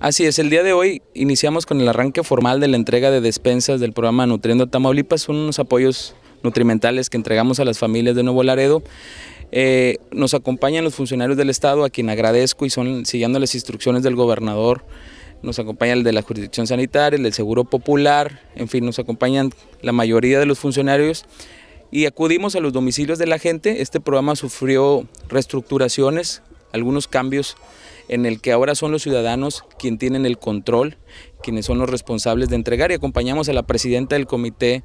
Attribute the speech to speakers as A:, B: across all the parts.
A: Así es, el día de hoy iniciamos con el arranque formal de la entrega de despensas del programa Nutriendo Tamaulipas, unos apoyos nutrimentales que entregamos a las familias de Nuevo Laredo. Eh, nos acompañan los funcionarios del Estado, a quien agradezco y son siguiendo las instrucciones del gobernador. Nos acompaña el de la jurisdicción sanitaria, el del Seguro Popular, en fin, nos acompañan la mayoría de los funcionarios y acudimos a los domicilios de la gente. Este programa sufrió reestructuraciones algunos cambios en el que ahora son los ciudadanos quienes tienen el control, quienes son los responsables de entregar y acompañamos a la presidenta del comité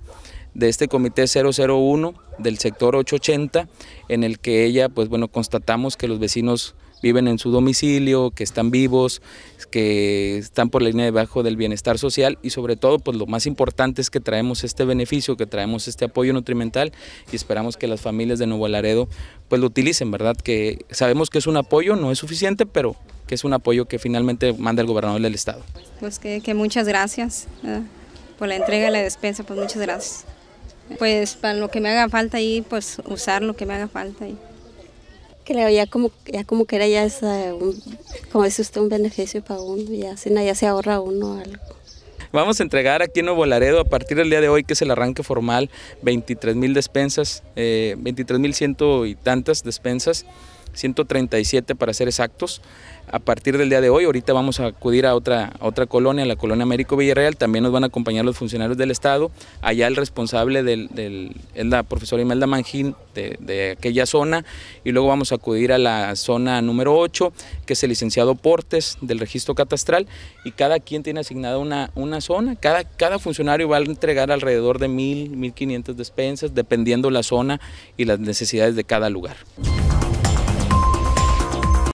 A: de este comité 001 del sector 880 en el que ella pues bueno constatamos que los vecinos viven en su domicilio, que están vivos, que están por la línea debajo del bienestar social y sobre todo pues lo más importante es que traemos este beneficio, que traemos este apoyo nutrimental y esperamos que las familias de Nuevo Laredo pues lo utilicen, ¿verdad? Que sabemos que es un apoyo, no es suficiente, pero que es un apoyo que finalmente manda el gobernador del estado.
B: Pues que, muchas gracias por la entrega de la despensa, pues muchas gracias. Pues para lo que me haga falta ahí, pues usar lo que me haga falta ahí le ya como, ya como que era ya un, como dice usted, un beneficio para uno, ya, ya se ahorra uno algo.
A: Vamos a entregar aquí en Nuevo Laredo a partir del día de hoy, que es el arranque formal, 23 mil despensas, eh, 23 mil ciento y tantas despensas. 137 para ser exactos. A partir del día de hoy, ahorita vamos a acudir a otra, otra colonia, la colonia Américo Villarreal, también nos van a acompañar los funcionarios del Estado, allá el responsable del, es la profesora Imelda Mangín de, aquella zona, y luego vamos a acudir a la zona número 8, que es el licenciado Portes del registro catastral, y cada quien tiene asignada una, una zona, cada, cada funcionario va a entregar alrededor de 1.000, 1.500 despensas, dependiendo la zona y las necesidades de cada lugar.